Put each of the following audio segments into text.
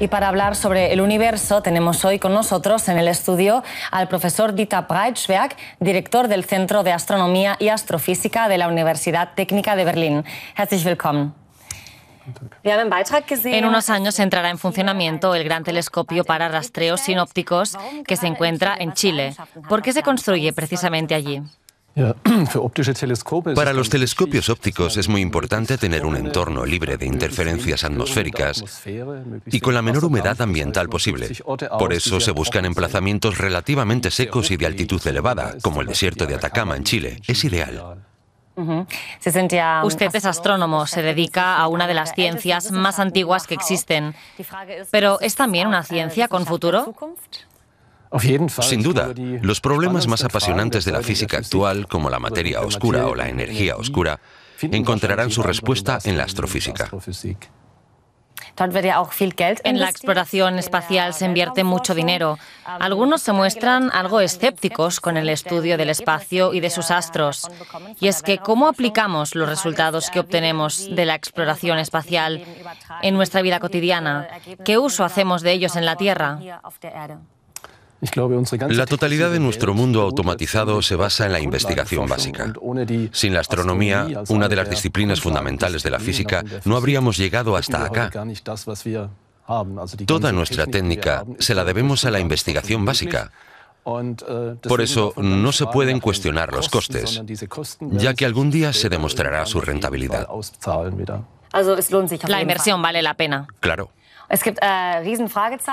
Y para hablar sobre el universo, tenemos hoy con nosotros en el estudio al profesor Dieter Breitschberg, director del Centro de Astronomía y Astrofísica de la Universidad Técnica de Berlín. Herzlich willkommen. En unos años entrará en funcionamiento el gran telescopio para rastreos sinópticos que se encuentra en Chile. ¿Por qué se construye precisamente allí? Para los telescopios ópticos es muy importante tener un entorno libre de interferencias atmosféricas y con la menor humedad ambiental posible. Por eso se buscan emplazamientos relativamente secos y de altitud elevada, como el desierto de Atacama en Chile. Es ideal. Usted es astrónomo, se dedica a una de las ciencias más antiguas que existen, pero ¿es también una ciencia con futuro? Sin duda, los problemas más apasionantes de la física actual, como la materia oscura o la energía oscura, encontrarán su respuesta en la astrofísica. En la exploración espacial se invierte mucho dinero. Algunos se muestran algo escépticos con el estudio del espacio y de sus astros. Y es que, ¿cómo aplicamos los resultados que obtenemos de la exploración espacial en nuestra vida cotidiana? ¿Qué uso hacemos de ellos en la Tierra? La totalidad de nuestro mundo automatizado se basa en la investigación básica. Sin la astronomía, una de las disciplinas fundamentales de la física, no habríamos llegado hasta acá. Toda nuestra técnica se la debemos a la investigación básica. Äh, Por eso no se pueden cuestionar los costes, ya que algún día se demostrará su rentabilidad. La inversión vale la pena. Claro. Eh,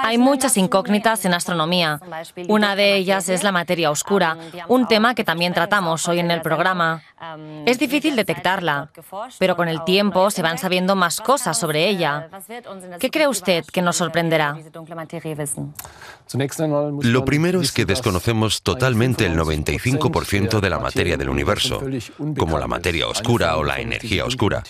Hay muchas incógnitas en astronomía. Una de ellas es la materia oscura, ähm, un tema que también tratamos hoy en el programa. Ähm, es difícil detectarla, pero con el tiempo se van sabiendo más cosas sobre äh, ella. ¿Qué cree usted que nos äh, sorprenderá? Lo primero es que desconocemos totalmente el 95% de la materia del universo, como la materia oscura o la energía oscura.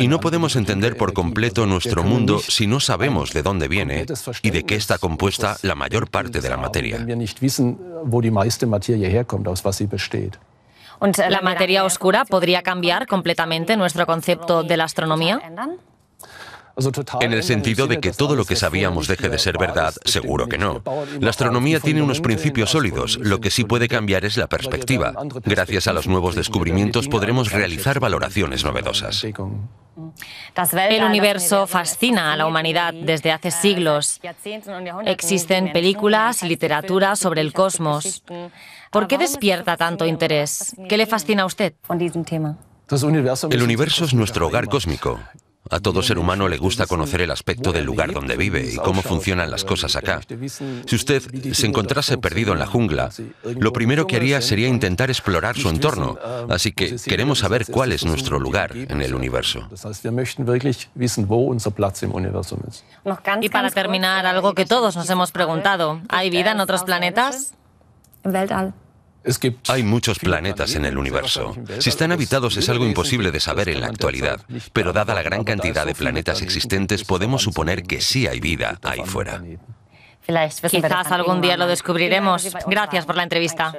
Y no podemos entender por completo nuestro mundo si no sabemos de dónde viene y de qué está compuesta la mayor parte de la materia. ¿La materia oscura podría cambiar completamente nuestro concepto de la astronomía? En el sentido de que todo lo que sabíamos deje de ser verdad, seguro que no. La astronomía tiene unos principios sólidos, lo que sí puede cambiar es la perspectiva. Gracias a los nuevos descubrimientos podremos realizar valoraciones novedosas. El universo fascina a la humanidad desde hace siglos. Existen películas y literatura sobre el cosmos. ¿Por qué despierta tanto interés? ¿Qué le fascina a usted? El universo es nuestro hogar cósmico. A todo ser humano le gusta conocer el aspecto del lugar donde vive y cómo funcionan las cosas acá. Si usted se encontrase perdido en la jungla, lo primero que haría sería intentar explorar su entorno. Así que queremos saber cuál es nuestro lugar en el universo. Y para terminar, algo que todos nos hemos preguntado, ¿hay vida en otros planetas? Hay muchos planetas en el universo. Si están habitados es algo imposible de saber en la actualidad, pero dada la gran cantidad de planetas existentes podemos suponer que sí hay vida ahí fuera. Quizás algún día lo descubriremos. Gracias por la entrevista.